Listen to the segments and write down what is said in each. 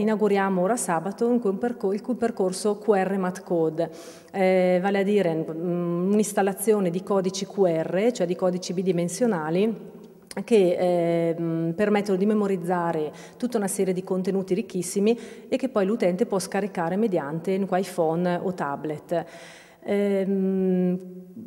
Inauguriamo ora sabato il percorso QR Mat Code, eh, vale a dire mm, un'installazione di codici QR, cioè di codici bidimensionali, che eh, mm, permettono di memorizzare tutta una serie di contenuti ricchissimi e che poi l'utente può scaricare mediante un iPhone o tablet. Ehm,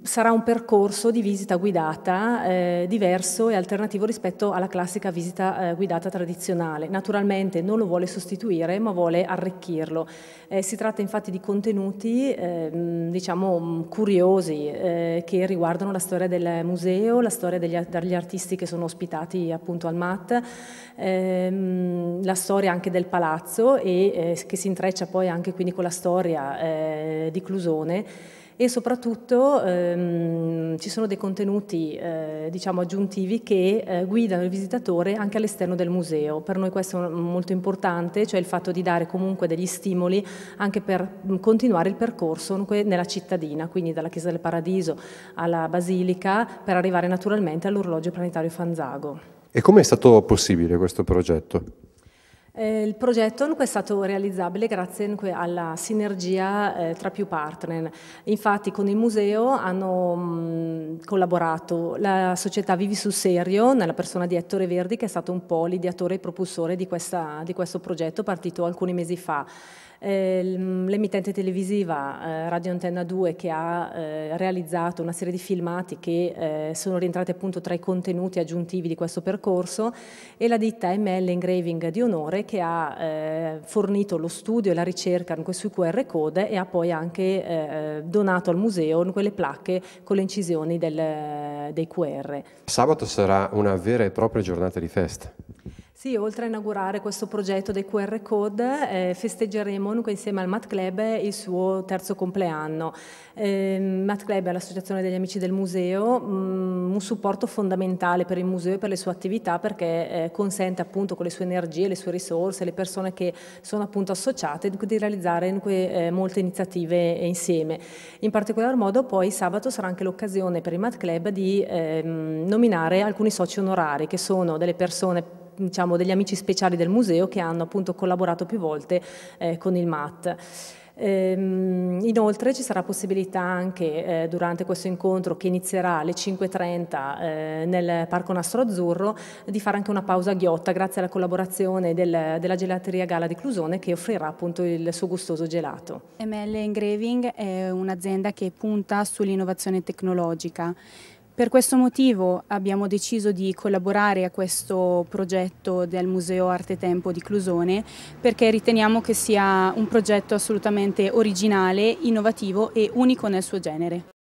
sarà un percorso di visita guidata eh, diverso e alternativo rispetto alla classica visita eh, guidata tradizionale. Naturalmente non lo vuole sostituire ma vuole arricchirlo. Eh, si tratta infatti di contenuti ehm, diciamo mm, curiosi eh, che riguardano la storia del museo, la storia degli, degli artisti che sono ospitati appunto al MAT, ehm, la storia anche del palazzo e eh, che si intreccia poi anche quindi con la storia eh, di Clusone e soprattutto ehm, ci sono dei contenuti eh, diciamo aggiuntivi che eh, guidano il visitatore anche all'esterno del museo. Per noi questo è molto importante, cioè il fatto di dare comunque degli stimoli anche per continuare il percorso nella cittadina, quindi dalla Chiesa del Paradiso alla Basilica per arrivare naturalmente all'orologio planetario Fanzago. E come è stato possibile questo progetto? Eh, il progetto è stato realizzabile grazie alla sinergia eh, tra più partner. Infatti con il museo hanno collaborato la società Vivi sul Serio, nella persona di Ettore Verdi, che è stato un po' l'ideatore e propulsore di, questa, di questo progetto partito alcuni mesi fa. Eh, mm, l'emittente televisiva eh, Radio Antenna 2 che ha eh, realizzato una serie di filmati che sono rientrati appunto tra i contenuti aggiuntivi di questo percorso e la ditta ML Engraving di Onore che ha fornito lo studio e la ricerca sui QR code e ha poi anche donato al museo quelle placche con le incisioni del, dei QR. Sabato sarà una vera e propria giornata di festa. Sì, oltre a inaugurare questo progetto dei QR Code, eh, festeggeremo insieme al Mat Club il suo terzo compleanno. Eh, Matt Club è l'associazione degli amici del museo, mh, mm, un supporto fondamentale per il museo e per le sue attività perché eh, consente appunto con le sue energie, le sue risorse, le persone che sono appunto associate di realizzare dunque, eh, molte iniziative insieme. In particolar modo poi sabato sarà anche l'occasione per il Mat Club di ehm, nominare alcuni soci onorari che sono delle persone diciamo, degli amici speciali del museo che hanno appunto collaborato più volte eh, con il MAT. Ehm, inoltre ci sarà possibilità anche eh, durante questo incontro che inizierà alle 5.30 eh, nel Parco Nastro Azzurro di fare anche una pausa ghiotta grazie alla collaborazione del, della gelateria Gala di Clusone che offrirà appunto il suo gustoso gelato. ML Engraving è un'azienda che punta sull'innovazione tecnologica per questo motivo abbiamo deciso di collaborare a questo progetto del Museo Arte Tempo di Clusone perché riteniamo che sia un progetto assolutamente originale, innovativo e unico nel suo genere.